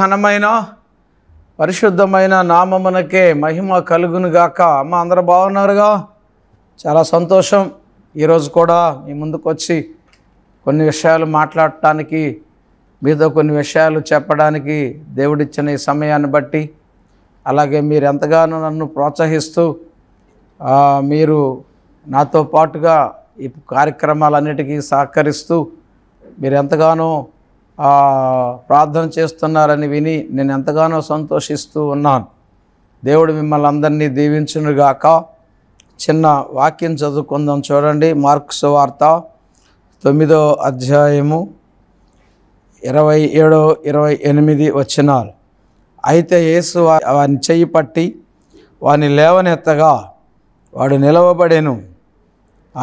ఘనమైన పరిశుద్ధమైన నామమునకే మహిమ కలుగునుగాక అమ్మ అందరు బాగున్నారుగా చాలా సంతోషం ఈరోజు కూడా మీ ముందుకు వచ్చి కొన్ని విషయాలు మాట్లాడటానికి మీతో కొన్ని విషయాలు చెప్పడానికి దేవుడిచ్చిన ఈ సమయాన్ని బట్టి అలాగే మీరు ఎంతగానో నన్ను ప్రోత్సహిస్తూ మీరు నాతో పాటుగా ఈ కార్యక్రమాలన్నిటికీ సహకరిస్తూ మీరు ఎంతగానో ప్రార్థన చేస్తున్నారని విని నేను ఎంతగానో సంతోషిస్తూ ఉన్నాను దేవుడు మిమ్మల్ని అందరినీ దీవించునుగాక చిన్న వాక్యం చదువుకుందాం చూడండి మార్క్స్ వార్త తొమ్మిదో అధ్యాయము ఇరవై ఏడో ఇరవై ఎనిమిది వచ్చినారు అయితే యేసు వాని చెయ్యి పట్టి వాని లేవనెత్తగా వాడు నిలవబడేను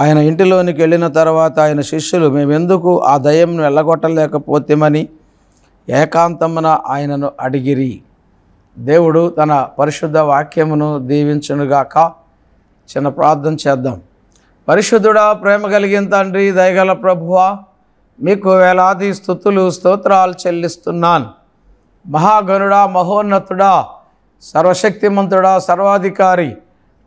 ఆయన ఇంటిలోనికి వెళ్ళిన తర్వాత ఆయన శిష్యులు మేమెందుకు ఆ దయ్యంను వెళ్ళగొట్టలేకపోతేమని ఏకాంతమున ఆయనను అడిగిరి దేవుడు తన పరిశుద్ధ వాక్యమును దీవించునుగాక చిన్న ప్రార్థన చేద్దాం పరిశుద్ధుడా ప్రేమ కలిగిన తండ్రి దయగల ప్రభువా మీకు వేలాది స్థుతులు స్తోత్రాలు చెల్లిస్తున్నాను మహాగనుడా మహోన్నతుడా సర్వశక్తిమంతుడా సర్వాధికారి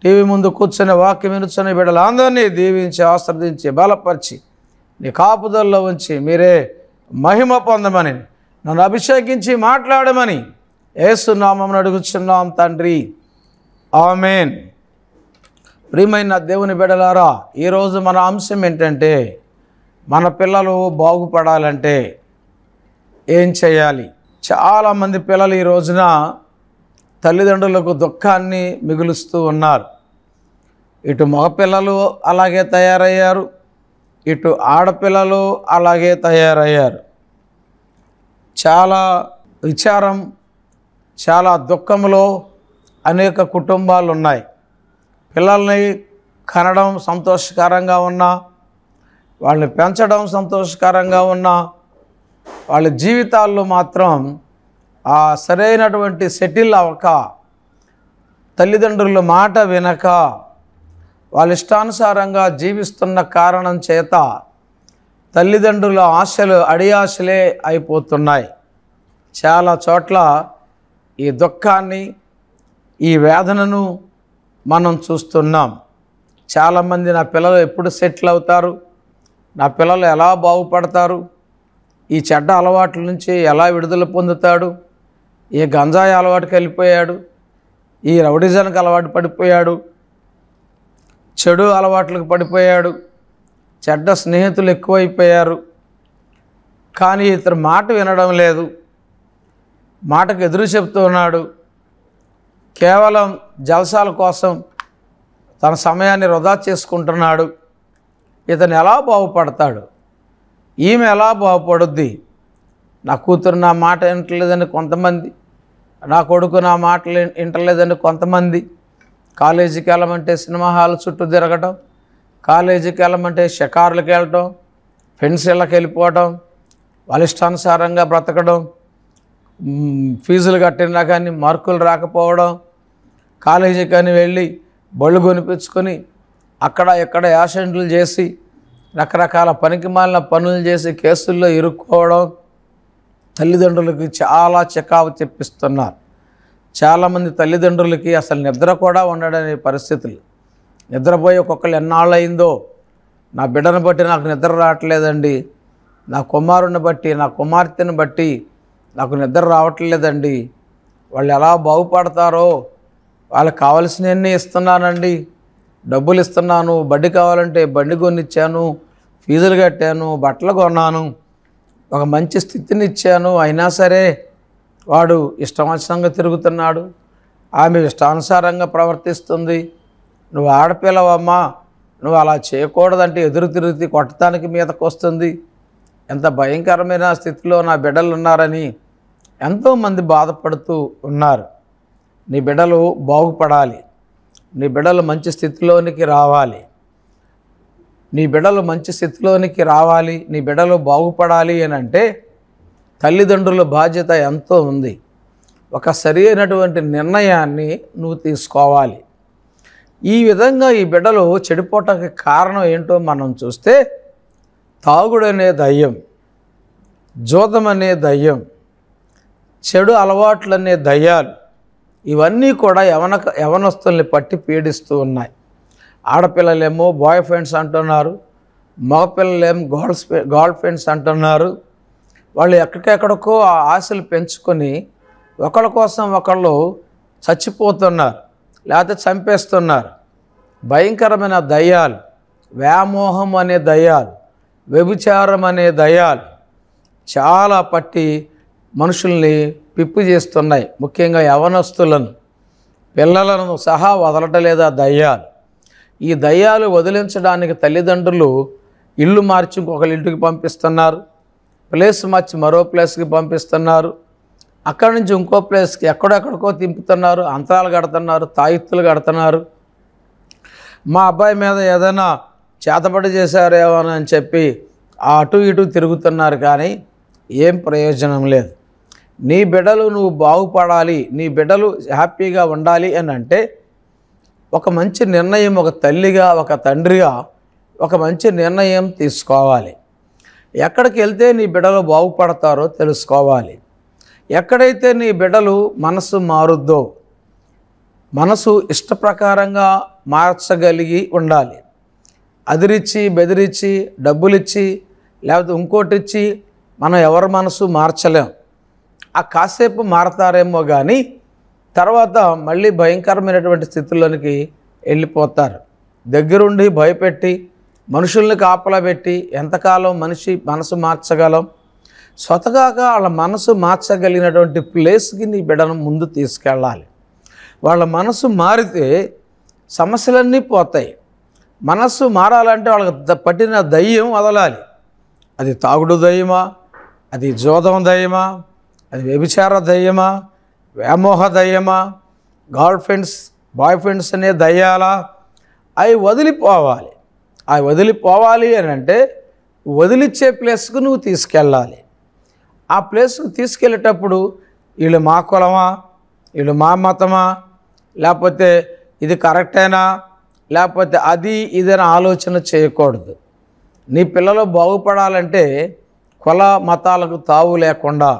టీవీ ముందు కూర్చొని వాక్యం వినుచుని బిడ్డలందరినీ దీవించి ఆశ్రదించి బలపరిచి నీ కాపుదల్లో ఉంచి మీరే మహిమ పొందమని నన్ను అభిషేకించి మాట్లాడమని ఏసునామం అడుగుచున్నాం తండ్రి ఆమెన్ ప్రియమైన దేవుని బిడలారా ఈరోజు మన అంశం ఏంటంటే మన పిల్లలు బాగుపడాలంటే ఏం చేయాలి చాలామంది పిల్లలు ఈ రోజున తల్లిదండ్రులకు దుఃఖాన్ని మిగులుస్తూ ఉన్నారు ఇటు మగపిల్లలు అలాగే తయారయ్యారు ఇటు ఆడపిల్లలు అలాగే తయారయ్యారు చాలా విచారం చాలా దుఃఖంలో అనేక కుటుంబాలు ఉన్నాయి పిల్లల్ని కనడం సంతోషకరంగా ఉన్నా వాళ్ళని పెంచడం సంతోషకరంగా ఉన్నా వాళ్ళ జీవితాల్లో మాత్రం ఆ సరైనటువంటి సెటిల్ అవ్వక తల్లిదండ్రుల మాట వినక వాళ్ళ ఇష్టానుసారంగా జీవిస్తున్న కారణం చేత తల్లిదండ్రుల ఆశలు అడియాశలే అయిపోతున్నాయి చాలా చోట్ల ఈ దుఃఖాన్ని ఈ వేదనను మనం చూస్తున్నాం చాలామంది నా పిల్లలు ఎప్పుడు సెటిల్ అవుతారు నా పిల్లలు ఎలా బాగుపడతారు ఈ చెడ్డ అలవాట్ల నుంచి ఎలా విడుదల పొందుతాడు ఈ గంజాయి అలవాటుకి వెళ్ళిపోయాడు ఈ రౌడిజన్కి అలవాటు పడిపోయాడు చెడు అలవాట్లకు పడిపోయాడు చెడ్డ స్నేహితులు ఎక్కువైపోయారు కానీ ఇతను మాట వినడం లేదు మాటకు ఎదురు చెప్తున్నాడు కేవలం జలసాల కోసం తన సమయాన్ని వృధా చేసుకుంటున్నాడు ఇతను ఎలా బాగుపడతాడు ఈమె ఎలా బాగుపడుద్ది నా కూతురు నా మాట వినట్లేదని కొంతమంది నా కొడుకు నా మాటలు వింటలేదని కొంతమంది కాలేజీకి వెళ్ళమంటే సినిమా హాల్ చుట్టూ తిరగటం కాలేజీకి వెళ్ళమంటే షికారులకు వెళ్ళటం ఫ్రెండ్స్ ఇళ్ళకి వెళ్ళిపోవటం వాళ్ళ ఇష్టానుసారంగా బ్రతకడం ఫీజులు కట్టినా కానీ మార్కులు రాకపోవడం కాలేజీకి కానీ వెళ్ళి బళ్ళు కొనిపించుకొని అక్కడ ఎక్కడ యాసెంట్లు చేసి రకరకాల పనికి మాలిన పనులు చేసి కేసుల్లో ఇరుక్కోవడం తల్లిదండ్రులకు చాలా చికావు తెప్పిస్తున్నారు చాలామంది తల్లిదండ్రులకి అసలు నిద్ర కూడా ఉండడని పరిస్థితులు నిద్రపోయి ఒక్కొక్కరు ఎన్నాళ్ళు అయిందో నా బిడ్డను బట్టి నాకు నిద్ర రావట్లేదండి నా కుమారుని బట్టి నా కుమార్తెను బట్టి నాకు నిద్ర రావట్లేదండి వాళ్ళు ఎలా బాగుపడతారో వాళ్ళకి కావాల్సినవన్నీ ఇస్తున్నానండి డబ్బులు ఇస్తున్నాను బండి కావాలంటే బండి కొనిచ్చాను ఫీజులు కట్టాను బట్టలు కొన్నాను ఒక మంచి స్థితిని ఇచ్చాను అయినా సరే వాడు ఇష్టమచ్చినంగా తిరుగుతున్నాడు ఆమె ఇష్టానుసారంగా ప్రవర్తిస్తుంది నువ్వు ఆడపిల్లవమ్మా నువ్వు అలా చేయకూడదంటే ఎదురు తిరుగుతి కొట్టడానికి మీదకు వస్తుంది ఎంత భయంకరమైన స్థితిలో నా బిడ్డలు ఉన్నారని ఎంతోమంది బాధపడుతూ ఉన్నారు నీ బిడ్డలు బాగుపడాలి నీ బిడ్డలు మంచి స్థితిలోనికి రావాలి నీ బిడ్డలు మంచి స్థితిలోనికి రావాలి నీ బిడ్డలు బాగుపడాలి అని అంటే తల్లిదండ్రుల బాధ్యత ఎంతో ఉంది ఒక సరి అయినటువంటి నిర్ణయాన్ని నువ్వు తీసుకోవాలి ఈ విధంగా ఈ బిడ్డలు చెడిపోవటానికి కారణం ఏంటో మనం చూస్తే తాగుడనే దయ్యం జూతమనే దయ్యం చెడు అలవాట్లనే దయ్యాలు ఇవన్నీ కూడా యవన యవనస్తుల్ని పట్టి పీడిస్తూ ఉన్నాయి ఆడపిల్లలేమో బాయ్ ఫ్రెండ్స్ అంటున్నారు మగపిల్లలేమో గర్ల్స్ గర్ల్ ఫ్రెండ్స్ అంటున్నారు వాళ్ళు ఎక్కడికెక్కడికో ఆ ఆశలు పెంచుకొని ఒకళ్ళ కోసం ఒకళ్ళు చచ్చిపోతున్నారు లేకపోతే చంపేస్తున్నారు భయంకరమైన దయ్యాలు వ్యామోహం అనే దయ్యాలు వ్యభిచారం అనే దయ్యాలు చాలా పట్టి మనుషుల్ని పిప్పు చేస్తున్నాయి ముఖ్యంగా యవనస్తులను పిల్లలను సహా వదలటలేదా దయ్యాలు ఈ దయ్యాలు వదిలించడానికి తల్లిదండ్రులు ఇల్లు మార్చి ఇంకొకళ్ళ ఇంటికి పంపిస్తున్నారు ప్లేస్ మార్చి మరో ప్లేస్కి పంపిస్తున్నారు అక్కడి నుంచి ఇంకో ప్లేస్కి ఎక్కడెక్కడికో తింపుతున్నారు అంతరాలు కడుతున్నారు తాయిత్తులు కడుతున్నారు మా అబ్బాయి మీద ఏదైనా చేతపడి చేశారేమో అని చెప్పి అటు ఇటు తిరుగుతున్నారు కానీ ఏం ప్రయోజనం లేదు నీ బిడ్డలు నువ్వు బాగుపడాలి నీ బిడ్డలు హ్యాపీగా ఉండాలి అని అంటే ఒక మంచి నిర్ణయం ఒక తల్లిగా ఒక తండ్రిగా ఒక మంచి నిర్ణయం తీసుకోవాలి ఎక్కడికి వెళ్తే నీ బిడ్డలు బాగుపడతారో తెలుసుకోవాలి ఎక్కడైతే నీ బిడ్డలు మనసు మారుద్దో మనసు ఇష్టప్రకారంగా మార్చగలిగి ఉండాలి అదిరిచ్చి బెదిరిచ్చి డబ్బులిచ్చి లేకపోతే ఇంకోటిచ్చి మనం ఎవరి మనసు మార్చలేం ఆ కాసేపు మారతారేమో కానీ తర్వాత మళ్ళీ భయంకరమైనటువంటి స్థితుల్లోనికి వెళ్ళిపోతారు దగ్గరుండి భయపెట్టి మనుషుల్ని కాపలా పెట్టి ఎంతకాలం మనిషి మనసు మార్చగలం స్వతగా వాళ్ళ మనసు మార్చగలిగినటువంటి ప్లేస్కి నీ బిడను ముందు తీసుకెళ్ళాలి వాళ్ళ మనసు మారితే సమస్యలన్నీ పోతాయి మనస్సు మారాలంటే వాళ్ళకి పట్టిన దయ్యం వదలాలి అది తాగుడు దయ్యమా అది జోదం దయ్యమా అది వ్యభిచార దయ్యమా వ్యామోహ దయ్యమా గర్ల్ ఫ్రెండ్స్ బాయ్ ఫ్రెండ్స్ అనే దయ్యాలా అవి వదిలిపోవాలి ఆ వదిలిపోవాలి అని అంటే వదిలిచ్చే ప్లేస్కు నువ్వు తీసుకెళ్ళాలి ఆ ప్లేస్కు తీసుకెళ్ళేటప్పుడు వీళ్ళు మా కులమా వీళ్ళు మా మతమా లేకపోతే ఇది కరెక్టేనా లేకపోతే అది ఇదని ఆలోచన చేయకూడదు నీ పిల్లలు బాగుపడాలంటే కుల మతాలకు తావు లేకుండా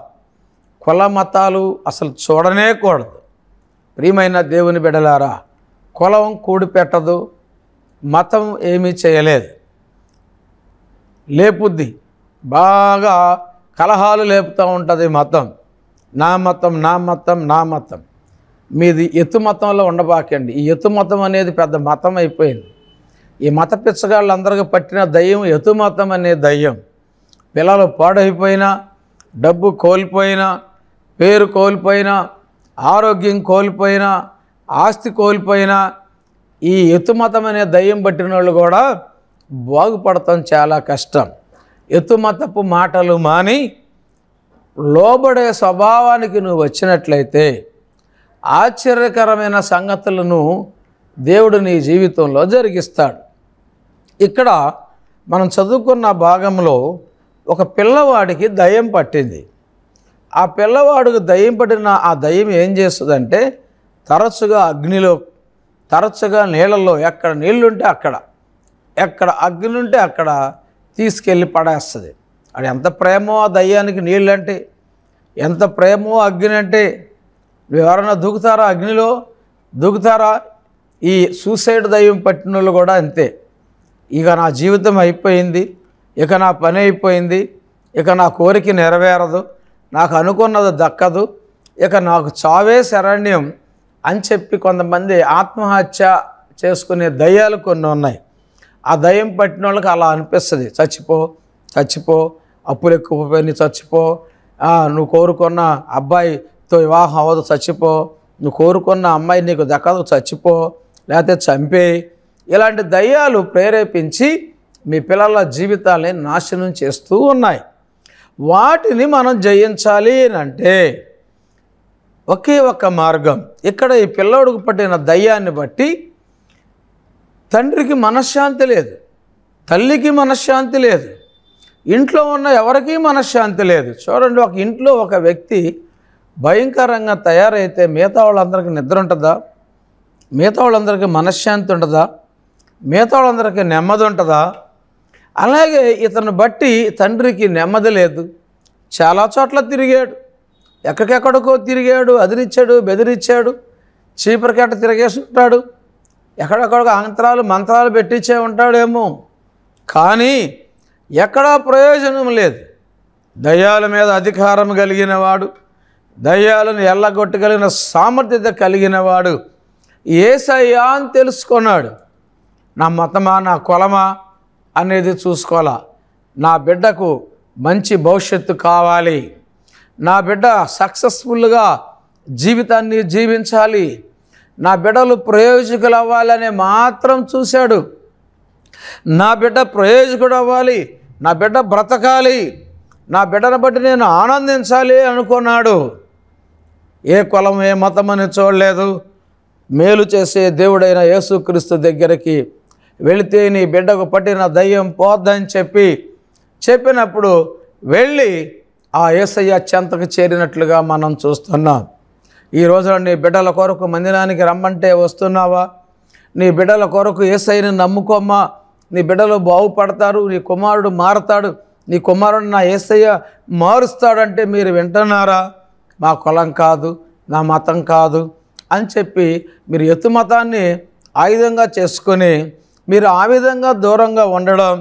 కుల మతాలు అసలు చూడనే కూడదు ప్రియమైన దేవుని బిడలారా కులం కూడిపెట్టదు మతం ఏమీ చేయలేదు లేపుద్ది బాగా కలహాలు లేపుతూ ఉంటుంది మతం నా మతం నా మతం నా మతం మీది ఎత్తు మతంలో ఉండబాకండి ఈ ఎత్తు మతం అనేది పెద్ద మతం అయిపోయింది ఈ మత పిచ్చగాళ్ళందరికీ పట్టిన దయ్యం ఎత్తు మతం అనే దయ్యం పిల్లలు పాడైపోయినా డబ్బు కోల్పోయినా పేరు కోల్పోయినా ఆరోగ్యం కోల్పోయినా ఆస్తి కోల్పోయినా ఈ ఎత్తుమతం అనే దయ్యం పట్టిన వాళ్ళు కూడా బాగుపడటం చాలా కష్టం ఎత్తుమతపు మాటలు మాని లోబడే స్వభావానికి నువ్వు వచ్చినట్లయితే ఆశ్చర్యకరమైన సంగతులను దేవుడు నీ జీవితంలో జరిగిస్తాడు ఇక్కడ మనం చదువుకున్న భాగంలో ఒక పిల్లవాడికి దయ్యం పట్టింది ఆ పిల్లవాడికి దయ్యం పడిన ఆ దయ్యం ఏం చేస్తుందంటే తరచుగా అగ్నిలో తరచుగా నీళ్ళల్లో ఎక్కడ నీళ్ళుంటే అక్కడ ఎక్కడ అగ్నుంటే అక్కడ తీసుకెళ్ళి పడేస్తుంది అది ఎంత ప్రేమో ఆ దయ్యానికి నీళ్ళంటే ఎంత ప్రేమో అగ్ని అంటే ఎవరైనా దూకుతారా అగ్నిలో దూకుతారా ఈ సూసైడ్ దయ్యం పట్టిన కూడా అంతే ఇక నా జీవితం అయిపోయింది ఇక నా పని అయిపోయింది ఇక నా కోరిక నెరవేరదు నాకు అనుకున్నది దక్కదు ఇక నాకు చావే శరణ్యం అని చెప్పి కొంతమంది ఆత్మహత్య చేసుకునే దయ్యాలు కొన్ని ఉన్నాయి ఆ దయ్యం పట్టిన వాళ్ళకి అలా అనిపిస్తుంది చచ్చిపో చచ్చిపో అప్పులు ఎక్కువపోయి చచ్చిపో నువ్వు కోరుకున్న అబ్బాయితో వివాహం అవ్వదు చచ్చిపో నువ్వు కోరుకున్న అమ్మాయి నీకు దక్కదు చచ్చిపో లేకపోతే చంపేయి ఇలాంటి దయ్యాలు ప్రేరేపించి మీ పిల్లల జీవితాలని నాశనం చేస్తూ ఉన్నాయి వాటిని మనం జయించాలి అంటే ఒకే ఒక మార్గం ఇక్కడ ఈ పిల్లోడుకు పట్టిన దయ్యాన్ని బట్టి తండ్రికి మనశ్శాంతి లేదు తల్లికి మనశ్శాంతి లేదు ఇంట్లో ఉన్న ఎవరికీ మనశ్శాంతి లేదు చూడండి ఒక ఇంట్లో ఒక వ్యక్తి భయంకరంగా తయారైతే మిగతా వాళ్ళందరికీ నిద్ర ఉంటుందా మిగతా వాళ్ళందరికీ మనశ్శాంతి ఉంటుందా మిగతా వాళ్ళందరికీ నెమ్మది ఉంటుందా అలాగే ఇతను బట్టి తండ్రికి నెమ్మది లేదు చాలా చోట్ల తిరిగాడు ఎక్కడికెక్కడికో తిరిగాడు అదిరిచ్చాడు బెదిరిచ్చాడు చీపరికెట్ట తిరిగేస్తుంటాడు ఎక్కడెక్కడికో అంతరాలు మంత్రాలు పెట్టించే ఉంటాడేమో కానీ ఎక్కడా ప్రయోజనం లేదు దయ్యాల మీద అధికారం కలిగిన వాడు దయ్యాలను ఎల్లగొట్టగలిగిన సామర్థ్యత కలిగిన వాడు ఏసయ్యా అని తెలుసుకున్నాడు నా మతమా నా కులమా అనేది చూసుకోవాలా నా బిడ్డకు మంచి భవిష్యత్తు కావాలి నా బిడ్డ సక్సెస్ఫుల్గా జీవితాన్ని జీవించాలి నా బిడ్డలు ప్రయోజకులు అవ్వాలని మాత్రం చూశాడు నా బిడ్డ ప్రయోజకుడు అవ్వాలి నా బిడ్డ బ్రతకాలి నా బిడ్డను బట్టి నేను ఆనందించాలి అనుకున్నాడు ఏ కులం ఏ మతం అని చూడలేదు మేలు చేసే దేవుడైన యేసుక్రీస్తు దగ్గరికి వెళితే నీ బిడ్డకు పట్టిన దయ్యం పోద్దని చెప్పి చెప్పినప్పుడు వెళ్ళి ఆ ఏసయ్య చెంతకు చేరినట్లుగా మనం చూస్తున్నాం ఈ రోజున నీ బిడ్డల కొరకు మందిరానికి రమ్మంటే వస్తున్నావా నీ బిడ్డల కొరకు ఏసైని నమ్ముకోమ్మా నీ బిడ్డలు బాగుపడతారు నీ కుమారుడు మారతాడు నీ కుమారుడు నా ఏసయ్య మారుస్తాడంటే మీరు వింటున్నారా మా కులం కాదు నా మతం కాదు అని చెప్పి మీరు ఎత్తు మతాన్ని ఆయుధంగా చేసుకొని మీరు ఆ విధంగా దూరంగా ఉండడం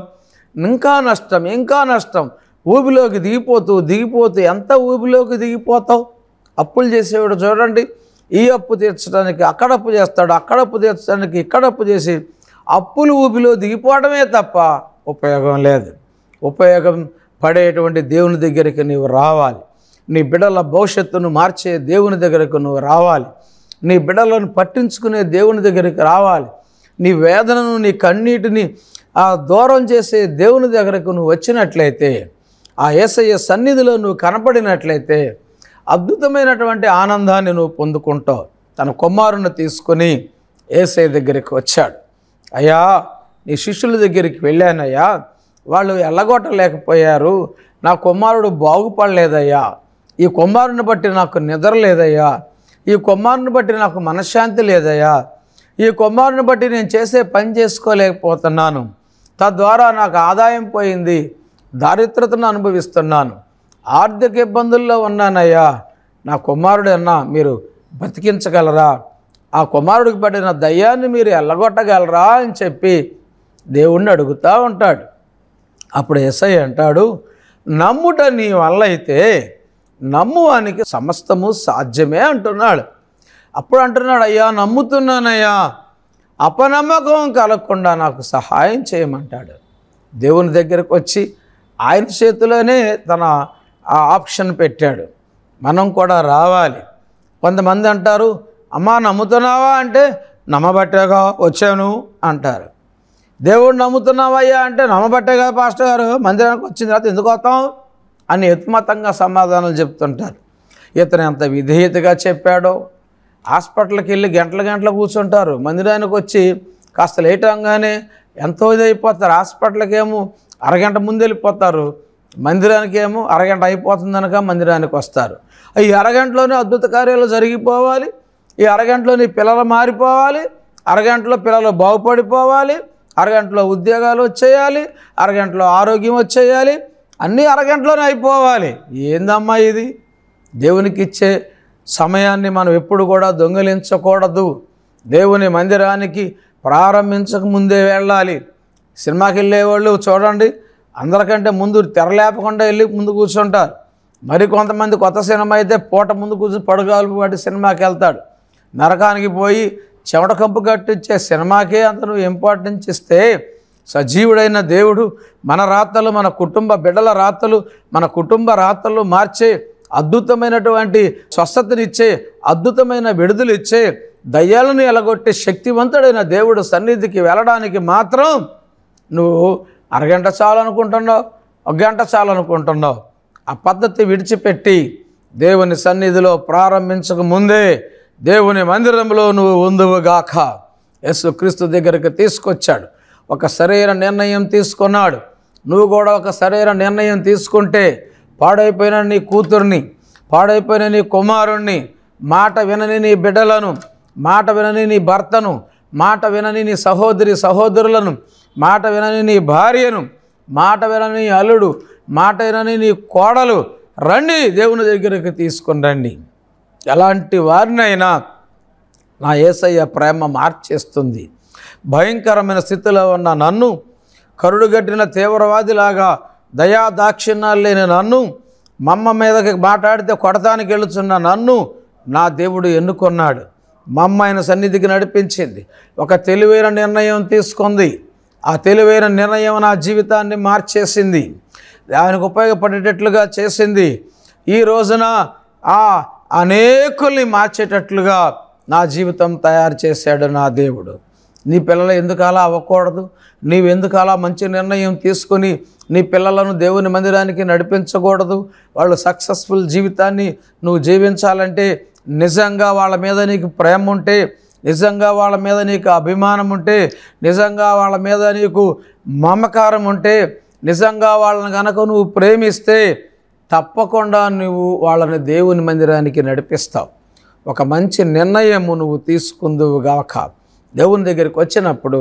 ఇంకా నష్టం ఇంకా నష్టం ఊబిలోకి దిగిపోతూ దిగిపోతూ ఎంత ఊబిలోకి దిగిపోతావు అప్పులు చేసేవాడు చూడండి ఈ అప్పు తీర్చడానికి అక్కడప్పు చేస్తాడు అక్కడప్పు తీర్చడానికి ఇక్కడప్పు చేసి అప్పులు ఊపిలో దిగిపోవడమే తప్ప ఉపయోగం లేదు ఉపయోగం పడేటువంటి దేవుని దగ్గరికి నీవు రావాలి నీ బిడల భవిష్యత్తును మార్చే దేవుని దగ్గరకు నువ్వు రావాలి నీ బిడలను పట్టించుకునే దేవుని దగ్గరికి రావాలి నీ వేదనను నీ కన్నీటిని దూరం చేసే దేవుని దగ్గరకు నువ్వు వచ్చినట్లయితే ఆ ఏసయ్య సన్నిధిలో నువ్వు కనపడినట్లయితే అద్భుతమైనటువంటి ఆనందాన్ని నువ్వు పొందుకుంటావు తన కుమారుని తీసుకొని ఏసై దగ్గరికి వచ్చాడు అయ్యా నీ శిష్యుల దగ్గరికి వెళ్ళానయ్యా వాళ్ళు ఎల్లగొట్టలేకపోయారు నా కుమారుడు బాగుపడలేదయ్యా ఈ కుమారుని బట్టి నాకు నిద్ర లేదయ్యా ఈ కుమారుని బట్టి నాకు మనశ్శాంతి లేదయ్యా ఈ కుమారుని బట్టి నేను చేసే పని చేసుకోలేకపోతున్నాను తద్వారా నాకు ఆదాయం పోయింది దారిద్రతను అనుభవిస్తున్నాను ఆర్థిక ఇబ్బందుల్లో ఉన్నానయ్యా నా కుమారుడన్నా మీరు బతికించగలరా ఆ కుమారుడికి పడిన దయ్యాన్ని మీరు ఎల్లగొట్టగలరా అని చెప్పి దేవుణ్ణి అడుగుతూ ఉంటాడు అప్పుడు ఎస్ఐ అంటాడు నమ్ముట నీ వల్ల అయితే నమ్మువానికి సమస్తము సాధ్యమే అంటున్నాడు అప్పుడు అంటున్నాడు అయ్యా నమ్ముతున్నానయ్యా అపనమ్మకం కలగకుండా నాకు సహాయం చేయమంటాడు దేవుని దగ్గరకు వచ్చి ఆయన చేతిలోనే తన ఆప్షన్ పెట్టాడు మనం కూడా రావాలి కొంతమంది అంటారు అమ్మా నమ్ముతున్నావా అంటే నమ్మబట్టేగా వచ్చాను అంటారు దేవుడు నమ్ముతున్నావయ్యా అంటే నమ్మబట్టేగా పాస్టర్ గారు మందిరానికి వచ్చిన తర్వాత ఎందుకు వస్తాం అని ఎత్తుమతంగా సమాధానాలు చెప్తుంటారు ఇతను ఎంత విధేయతగా చెప్పాడో హాస్పిటల్కి వెళ్ళి గంటల గంటల కూర్చుంటారు మందిరానికి వచ్చి కాస్త లేట్ అవగానే ఎంతో అయిపోతారు హాస్పిటల్కి ఏమో అరగంట ముందు వెళ్ళిపోతారు మందిరానికి ఏమో అరగంట అయిపోతుందనక మందిరానికి వస్తారు ఈ అరగంటలోనే అద్భుత కార్యాలు జరిగిపోవాలి ఈ అరగంటలోని పిల్లలు మారిపోవాలి అరగంటలో పిల్లలు బాగుపడిపోవాలి అరగంటలో ఉద్యోగాలు వచ్చేయాలి అరగంటలో ఆరోగ్యం వచ్చేయాలి అన్నీ అరగంటలోనే అయిపోవాలి ఏందమ్మా ఇది దేవునికి ఇచ్చే సమయాన్ని మనం ఎప్పుడు కూడా దొంగిలించకూడదు దేవుని మందిరానికి ప్రారంభించక ముందే వెళ్ళాలి సినిమాకి వెళ్ళేవాళ్ళు చూడండి అందరికంటే ముందు తెరలేపకుండా వెళ్ళి ముందు కూర్చుంటారు మరి కొంతమంది కొత్త సినిమా అయితే పూట ముందు కూర్చుని పడుగాలు వాటి సినిమాకి వెళ్తాడు నరకానికి పోయి చెమట కంపు కట్టించే సినిమాకే అతను ఇంపార్టెన్స్ ఇస్తే సజీవుడైన దేవుడు మన రాతలు మన కుటుంబ బిడ్డల రాతలు మన కుటుంబ రాతలు మార్చే అద్భుతమైనటువంటి స్వస్థతనిచ్చే అద్భుతమైన విడుదలు ఇచ్చే దయ్యాలను ఎలగొట్టే శక్తివంతుడైన దేవుడు సన్నిధికి వెళ్ళడానికి మాత్రం నువ్వు అరగంట చాలనుకుంటున్నావు ఒక గంట చాలనుకుంటున్నావు ఆ పద్ధతి విడిచిపెట్టి దేవుని సన్నిధిలో ప్రారంభించక ముందే దేవుని మందిరంలో నువ్వు ఉందువుగాక యస్సు క్రీస్తు దగ్గరికి తీసుకొచ్చాడు ఒక సరైన నిర్ణయం తీసుకున్నాడు నువ్వు కూడా ఒక సరైన నిర్ణయం తీసుకుంటే పాడైపోయిన నీ కూతుర్ని పాడైపోయిన నీ కుమారుణ్ణి మాట వినని నీ బిడ్డలను మాట వినని నీ భర్తను మాట వినని నీ సహోదరి సహోదరులను మాట వినని నీ భార్యను మాట వినని అల్లుడు మాట వినని నీ కోడలు రండి దేవుని దగ్గరికి తీసుకుని రండి ఎలాంటి వారినైనా నా ఏసయ్య ప్రేమ మార్చేస్తుంది భయంకరమైన స్థితిలో ఉన్న నన్ను కరుడుగట్టిన తీవ్రవాదిలాగా దయా దాక్షిణ్యాలు లేని నన్ను మమ్మ మీదకి మాట్లాడితే కొడతానికి వెళుతున్న నన్ను నా దేవుడు ఎన్నుకున్నాడు మమ్మ ఆయన సన్నిధికి నడిపించింది ఒక తెలివైన నిర్ణయం తీసుకుంది ఆ తెలివైన నిర్ణయం నా జీవితాన్ని మార్చేసింది ఆయనకు ఉపయోగపడేటట్లుగా చేసింది ఈ రోజున ఆ అనేకుల్ని మార్చేటట్లుగా నా జీవితం తయారు చేశాడు నా దేవుడు నీ పిల్లలు ఎందుకు అలా అవ్వకూడదు నీవెందుకు అలా మంచి నిర్ణయం తీసుకొని నీ పిల్లలను దేవుని మందిరానికి నడిపించకూడదు వాళ్ళు సక్సెస్ఫుల్ జీవితాన్ని నువ్వు జీవించాలంటే నిజంగా వాళ్ళ మీద నీకు ప్రేమ ఉంటే నిజంగా వాళ్ళ మీద నీకు అభిమానం ఉంటే నిజంగా వాళ్ళ మీద నీకు మమకారం ఉంటే నిజంగా వాళ్ళని కనుక నువ్వు ప్రేమిస్తే తప్పకుండా నువ్వు వాళ్ళని దేవుని మందిరానికి నడిపిస్తావు ఒక మంచి నిర్ణయము నువ్వు తీసుకుందువు గాక దేవుని దగ్గరికి వచ్చినప్పుడు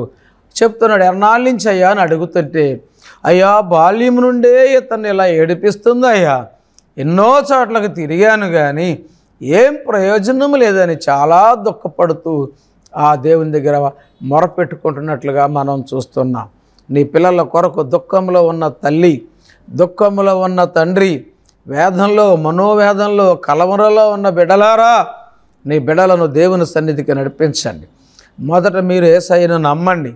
చెప్తున్నాడు ఎన్నాళ్ళ నుంచి అయ్యా అని అడుగుతుంటే అయ్యా బాల్యం నుండే ఇతన్ని ఇలా ఏడిపిస్తుంది అయ్యా ఎన్నో చోట్లకు తిరిగాను కానీ ఏం ప్రయోజనం లేదని చాలా దుఃఖపడుతూ ఆ దేవుని దగ్గర మొరపెట్టుకుంటున్నట్లుగా మనం చూస్తున్నాం నీ పిల్లల కొరకు దుఃఖంలో ఉన్న తల్లి దుఃఖంలో ఉన్న తండ్రి వేదంలో మనోవేదంలో కలవరలో ఉన్న బిడలారా నీ బిడలను దేవుని సన్నిధికి నడిపించండి మొదట మీరు ఏసైను నమ్మండి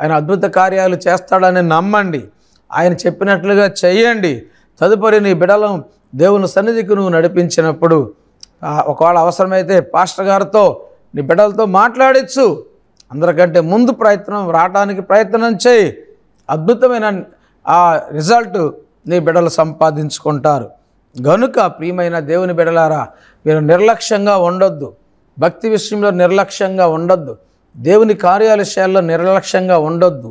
ఆయన అద్భుత కార్యాలు చేస్తాడని నమ్మండి ఆయన చెప్పినట్లుగా చేయండి తదుపరి నీ బిడలం దేవుని సన్నిధికి నువ్వు నడిపించినప్పుడు ఒకవేళ అవసరమైతే పాస్టర్ గారితో నీ బిడ్డలతో మాట్లాడచ్చు అందరికంటే ముందు ప్రయత్నం రావడానికి ప్రయత్నం చేయి అద్భుతమైన ఆ రిజల్ట్ నీ బిడ్డలు సంపాదించుకుంటారు గనుక ప్రియమైన దేవుని బిడలారా మీరు నిర్లక్ష్యంగా ఉండొద్దు భక్తి విషయంలో నిర్లక్ష్యంగా ఉండొద్దు దేవుని కార్యాలశాల్లో నిర్లక్ష్యంగా ఉండొద్దు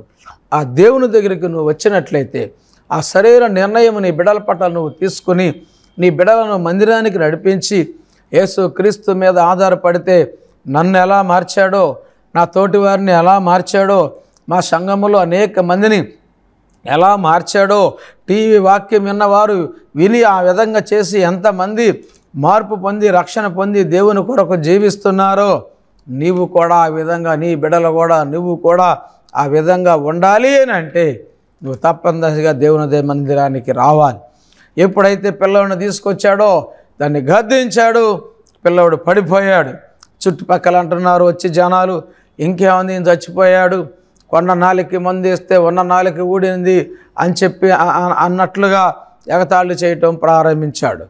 ఆ దేవుని దగ్గరికి నువ్వు వచ్చినట్లయితే ఆ సరైన నిర్ణయం నీ బిడల పట్ల నువ్వు తీసుకుని నీ బిడలను మందిరానికి నడిపించి యేసు క్రీస్తు మీద ఆధారపడితే నన్ను ఎలా మార్చాడో నా తోటి వారిని ఎలా మార్చాడో మా సంఘములో అనేక మందిని ఎలా మార్చాడో టీవీ వాక్యం విన్నవారు విని ఆ విధంగా చేసి ఎంతమంది మార్పు పొంది రక్షణ పొంది దేవుని కొరకు జీవిస్తున్నారో నీవు కూడా ఆ విధంగా నీ బిడలు కూడా నువ్వు కూడా ఆ విధంగా ఉండాలి అని అంటే నువ్వు తప్పనిసరిగా దేవుని మందిరానికి రావాలి ఎప్పుడైతే పిల్లలను తీసుకొచ్చాడో దాన్ని గద్దించాడు పిల్లవాడు పడిపోయాడు చుట్టుపక్కల అంటున్నారు వచ్చి జనాలు ఇంకేముంది చచ్చిపోయాడు కొన్న నాలుగు మంది ఇస్తే ఉన్న నాలుగు ఊడింది అని చెప్పి అన్నట్లుగా ఎగతాళి చేయటం ప్రారంభించాడు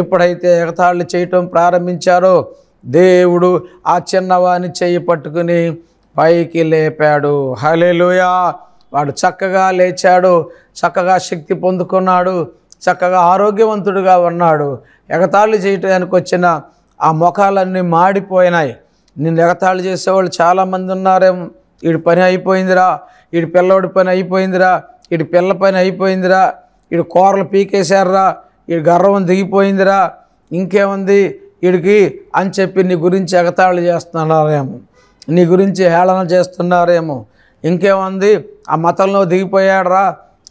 ఎప్పుడైతే ఎగతాళి చేయటం ప్రారంభించారో దేవుడు ఆ చిన్నవాణి చేయి పట్టుకుని పైకి లేపాడు హలేలుయా వాడు చక్కగా లేచాడు చక్కగా శక్తి పొందుకున్నాడు చక్కగా ఆరోగ్యవంతుడుగా ఉన్నాడు ఎగతాళి చేయటానికి వచ్చిన ఆ ముఖాలన్నీ మాడిపోయినాయి నిన్ను ఎగతాళి చేసేవాళ్ళు చాలామంది ఉన్నారేమో వీడి పని అయిపోయిందిరా వీడి పిల్లవాడి పని అయిపోయిందిరా వీడి పిల్ల పని అయిపోయిందిరా వీడి కూరలు పీకేశారా వీడి గర్వం దిగిపోయిందిరా ఇంకేముంది వీడికి అని చెప్పి నీ గురించి ఎగతాళి చేస్తున్నారేమో నీ గురించి హేళన చేస్తున్నారేమో ఇంకేముంది ఆ మతంలో దిగిపోయాడరా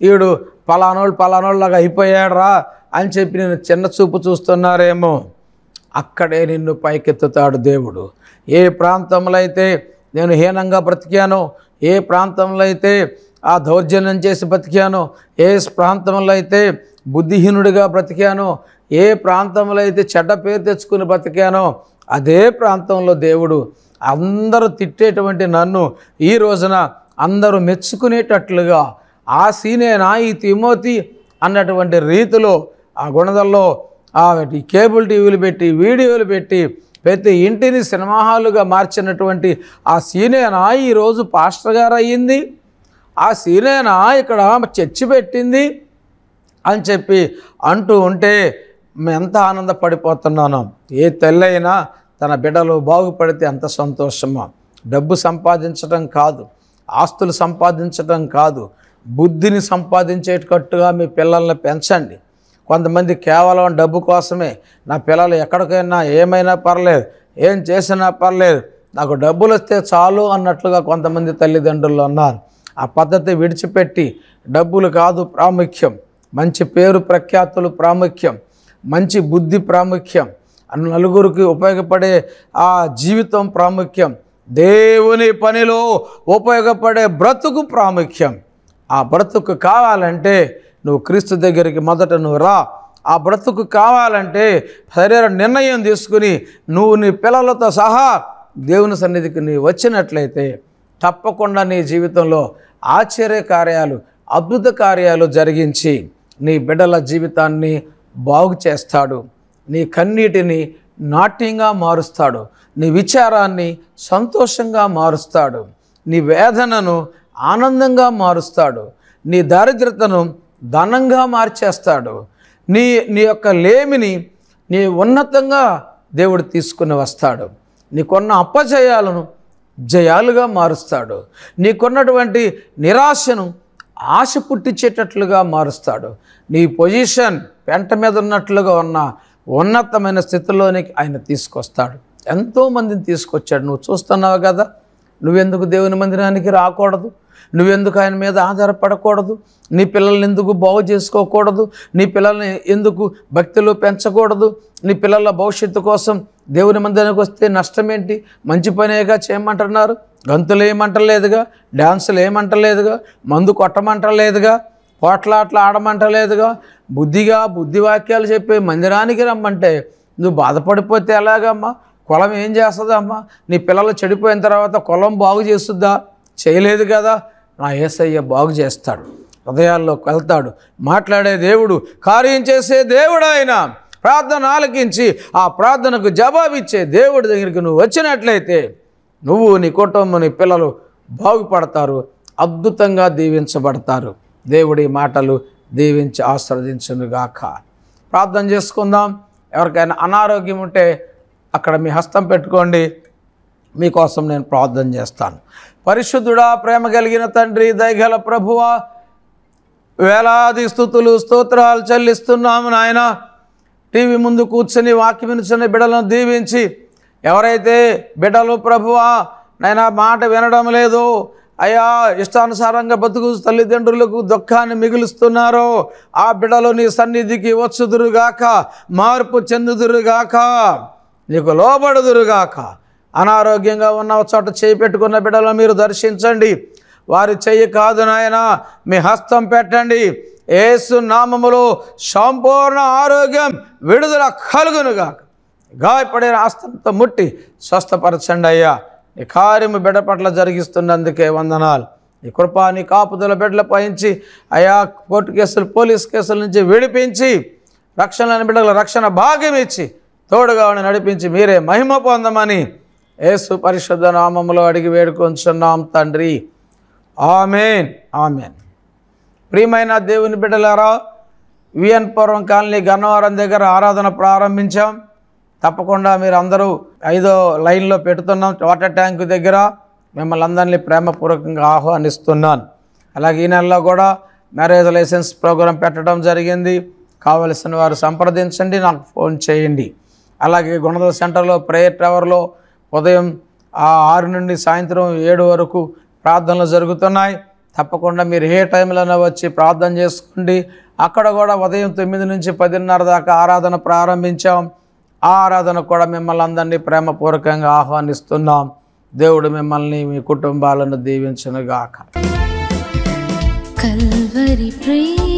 వీడు పలానోళ్ళు పలానోళ్ళలాగా అయిపోయాడరా అని చెప్పి నేను చిన్న చూపు చూస్తున్నారేమో అక్కడే నిన్ను పైకెత్తుతాడు దేవుడు ఏ ప్రాంతంలో అయితే నేను హీనంగా బ్రతికానో ఏ ప్రాంతంలో అయితే ఆ దౌర్జన్యం చేసి బ్రతికానో ఏ ప్రాంతంలో అయితే బుద్ధిహీనుడిగా బ్రతికానో ఏ ప్రాంతంలో అయితే చెడ్డ పేరు తెచ్చుకుని బ్రతికానో అదే ప్రాంతంలో దేవుడు అందరూ తిట్టేటువంటి నన్ను ఈ రోజున అందరూ మెచ్చుకునేటట్లుగా ఆ సీనేనా ఈ తిమోతి అన్నటువంటి రీతిలో ఆ గుణదల్లో కేబుల్ టీవీలు పెట్టి వీడియోలు పెట్టి ప్రతి ఇంటిని సినిమా హాలుగా మార్చినటువంటి ఆ సీనేనా ఈరోజు పాస్టర్ గారు అయ్యింది ఆ సీనేనా ఇక్కడ చర్చి పెట్టింది అని చెప్పి అంటూ ఉంటే ఎంత ఆనందపడిపోతున్నాను ఏ తెల్లైనా తన బిడ్డలు బాగుపడితే అంత సంతోషమా డబ్బు సంపాదించడం కాదు ఆస్తులు సంపాదించడం కాదు బుద్ధిని సంపాదించేటట్టుగా మీ పిల్లల్ని పెంచండి కొంతమంది కేవలం డబ్బు కోసమే నా పిల్లలు ఎక్కడికైనా ఏమైనా పర్లేదు ఏం చేసినా పర్లేదు నాకు డబ్బులు వస్తే చాలు అన్నట్లుగా కొంతమంది తల్లిదండ్రులు ఉన్నారు ఆ పద్ధతి విడిచిపెట్టి డబ్బులు కాదు ప్రాముఖ్యం మంచి పేరు ప్రఖ్యాతులు ప్రాముఖ్యం మంచి బుద్ధి ప్రాముఖ్యం నలుగురికి ఉపయోగపడే ఆ జీవితం ప్రాముఖ్యం దేవుని పనిలో ఉపయోగపడే బ్రతుకు ప్రాముఖ్యం ఆ బ్రతుకు కావాలంటే నువ్వు క్రీస్తు దగ్గరికి మొదట నువ్వు రా ఆ బ్రతుకు కావాలంటే శరీర నిర్ణయం తీసుకుని నువ్వు నీ పిల్లలతో సహా దేవుని సన్నిధికి నీ వచ్చినట్లయితే తప్పకుండా నీ జీవితంలో ఆశ్చర్య కార్యాలు అద్భుత కార్యాలు జరిగించి నీ బిడ్డల జీవితాన్ని బాగు చేస్తాడు నీ కన్నీటిని నాట్యంగా మారుస్తాడు నీ విచారాన్ని సంతోషంగా మారుస్తాడు నీ వేదనను ఆనందంగా మారుస్తాడు నీ దారిద్రతను ధనంగా మార్చేస్తాడు నీ నీ యొక్క లేమిని నీ ఉన్నతంగా దేవుడు తీసుకుని వస్తాడు నీకున్న అప్పజయాలను జయాలుగా మారుస్తాడు నీకున్నటువంటి నిరాశను ఆశ పుట్టించేటట్లుగా మారుస్తాడు నీ పొజిషన్ పెంట మీద ఉన్నట్లుగా ఉన్న ఉన్నతమైన స్థితిలోనికి ఆయన తీసుకొస్తాడు ఎంతోమందిని తీసుకొచ్చాడు నువ్వు చూస్తున్నావు కదా నువ్వెందుకు దేవుని మందిరానికి రాకూడదు నువ్వెందుకు ఆయన మీద ఆధారపడకూడదు నీ పిల్లల్ని ఎందుకు బాగు చేసుకోకూడదు నీ పిల్లల్ని ఎందుకు భక్తులు పెంచకూడదు నీ పిల్లల భవిష్యత్తు కోసం దేవుని మందరికి వస్తే నష్టం ఏంటి మంచి పనేగా చేయమంటున్నారు గంతులు ఏమంటలేదుగా డ్యాన్సులు ఏమంటలేదుగా మందు కొట్టమంటలేదుగా పోట్లాట్లు ఆడమంటలేదుగా బుద్ధిగా బుద్ధి వాక్యాలు చెప్పి మందిరానికి రమ్మంటే నువ్వు బాధపడిపోతే ఎలాగమ్మా కులం ఏం చేస్తుందమ్మా నీ పిల్లలు చెడిపోయిన తర్వాత కులం బాగు చేస్తుందా చేయలేదు కదా నా ఏసయ్య బాగు చేస్తాడు హృదయాల్లో వెళ్తాడు మాట్లాడే దేవుడు కార్యం చేసే దేవుడు ఆయన ప్రార్థన ఆలకించి ఆ ప్రార్థనకు జవాబిచ్చే దేవుడి దగ్గరికి నువ్వు వచ్చినట్లయితే నువ్వు నీ కుటుంబం నీ పిల్లలు బాగుపడతారు అద్భుతంగా దీవించబడతారు దేవుడి మాటలు దీవించి ఆస్వాదించునుగాక ప్రార్థన చేసుకుందాం ఎవరికైనా అనారోగ్యం ఉంటే అక్కడ మీ హస్తం పెట్టుకోండి మీకోసం నేను ప్రార్థన చేస్తాను పరిశుద్ధుడా ప్రేమ కలిగిన తండ్రి దయగల ప్రభువ వేలాది స్థుతులు స్తోత్రాలు చెల్లిస్తున్నాము నాయన టీవీ ముందు కూర్చొని వాక్యమించని బిడలను దీవించి ఎవరైతే బిడ్డలు ప్రభువా నైనా మాట వినడం లేదు అయా ఇష్టానుసారంగా బతుకు తల్లిదండ్రులకు దుఃఖాన్ని మిగులుస్తున్నారో ఆ బిడలు నీ సన్నిధికి వచ్చుదురుగాక మార్పు చెందుదురుగాక నీకు లోబడుదురుగాక అనారోగ్యంగా ఉన్న చోట చేయి పెట్టుకున్న బిడ్డలను మీరు దర్శించండి వారి చెయ్యి కాదు నాయన మీ హస్తం పెట్టండి ఏసు నామములో సంపూర్ణ ఆరోగ్యం విడుదల కలుగునుగా గాయపడిన హస్తంతో ముట్టి స్వస్థపరచండి అయ్యా నీ కార్యము బిడ్డ పట్ల జరిగిస్తున్నందుకే వందనాలు నీ కృపాని నీ కాపుదల బిడ్డలు పయించి అయా కోర్టు కేసులు పోలీస్ కేసుల నుంచి విడిపించి రక్షణ బిడ్డల రక్షణ భాగ్యం ఇచ్చి తోడుగా నడిపించి మీరే మహిమ పొందమని ఏసు పరిశుద్ధ నామంలో అడిగి వేడుకొంచున్నాం తండ్రి ఆమెన్ ఆమెన్ ప్రియమైన దేవుని బిడ్డలారా విఎన్ పూర్వం కాలనీ గన్నవరం దగ్గర ఆరాధన ప్రారంభించాం తప్పకుండా మీరు అందరూ ఐదో లైన్లో పెడుతున్నాం వాటర్ ట్యాంక్ దగ్గర మిమ్మల్ని అందరినీ ప్రేమపూర్వకంగా ఆహ్వానిస్తున్నాను అలాగే ఈ నెలలో కూడా మ్యారేజ్ లైసెన్స్ ప్రోగ్రాం పెట్టడం జరిగింది కావలసిన వారు సంప్రదించండి నాకు ఫోన్ చేయండి అలాగే గుణదల సెంటర్లో ప్రేయర్ టవర్లో ఉదయం ఆ ఆరు నుండి సాయంత్రం ఏడు వరకు ప్రార్థనలు జరుగుతున్నాయి తప్పకుండా మీరు ఏ టైంలోనే వచ్చి ప్రార్థన చేసుకోండి అక్కడ కూడా ఉదయం తొమ్మిది నుంచి పదిన్నర దాకా ఆరాధన ప్రారంభించాం ఆ ఆరాధన కూడా మిమ్మల్ని అందరినీ ప్రేమపూర్వకంగా ఆహ్వానిస్తున్నాం దేవుడు మిమ్మల్ని మీ కుటుంబాలను దీవించనుగాక గాక ప్రేమ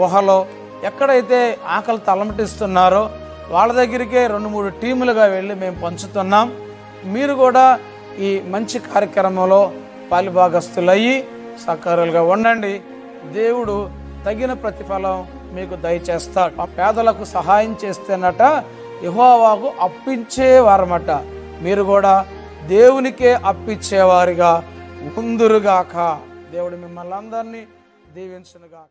గుహలో ఎక్కడైతే ఆకలి తలమటిస్తున్నారో వాళ్ళ దగ్గరికే రెండు మూడు టీములుగా వెళ్ళి మేము పంచుతున్నాం మీరు కూడా ఈ మంచి కార్యక్రమంలో పాలిభాగస్తులయ్యి సహకారులుగా ఉండండి దేవుడు తగిన ప్రతిఫలం మీకు దయచేస్తాడు పేదలకు సహాయం చేస్తేనట యహోవాకు అప్పించేవారమట మీరు కూడా దేవునికే అప్పించేవారిగా ముందురుగాక దేవుడు మిమ్మల్ని అందరినీ దీవించనుగాక